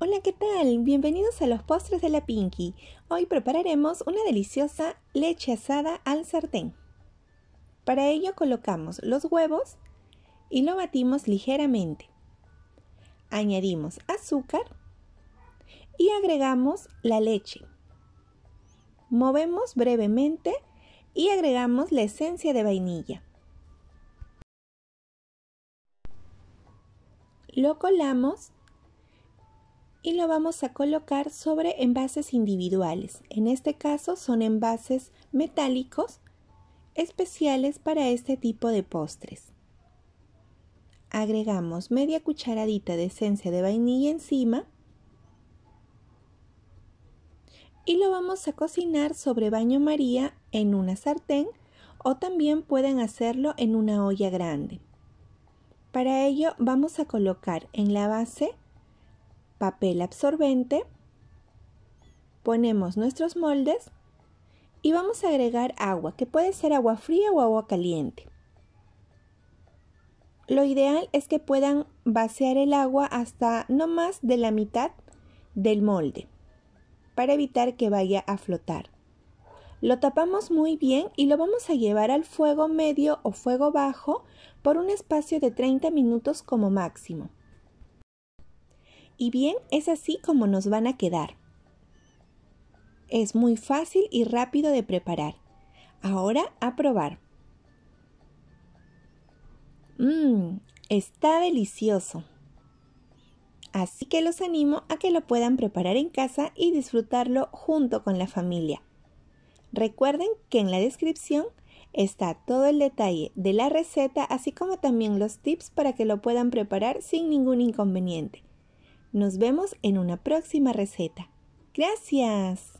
Hola, ¿qué tal? Bienvenidos a los postres de la Pinky. Hoy prepararemos una deliciosa leche asada al sartén. Para ello colocamos los huevos y lo batimos ligeramente. Añadimos azúcar y agregamos la leche. Movemos brevemente y agregamos la esencia de vainilla. Lo colamos y lo vamos a colocar sobre envases individuales. En este caso son envases metálicos especiales para este tipo de postres. Agregamos media cucharadita de esencia de vainilla encima y lo vamos a cocinar sobre baño maría en una sartén o también pueden hacerlo en una olla grande. Para ello vamos a colocar en la base papel absorbente, ponemos nuestros moldes y vamos a agregar agua, que puede ser agua fría o agua caliente. Lo ideal es que puedan vaciar el agua hasta no más de la mitad del molde para evitar que vaya a flotar. Lo tapamos muy bien y lo vamos a llevar al fuego medio o fuego bajo por un espacio de 30 minutos como máximo. Y bien, es así como nos van a quedar. Es muy fácil y rápido de preparar. Ahora a probar. Mmm, está delicioso. Así que los animo a que lo puedan preparar en casa y disfrutarlo junto con la familia. Recuerden que en la descripción está todo el detalle de la receta así como también los tips para que lo puedan preparar sin ningún inconveniente. Nos vemos en una próxima receta. Gracias.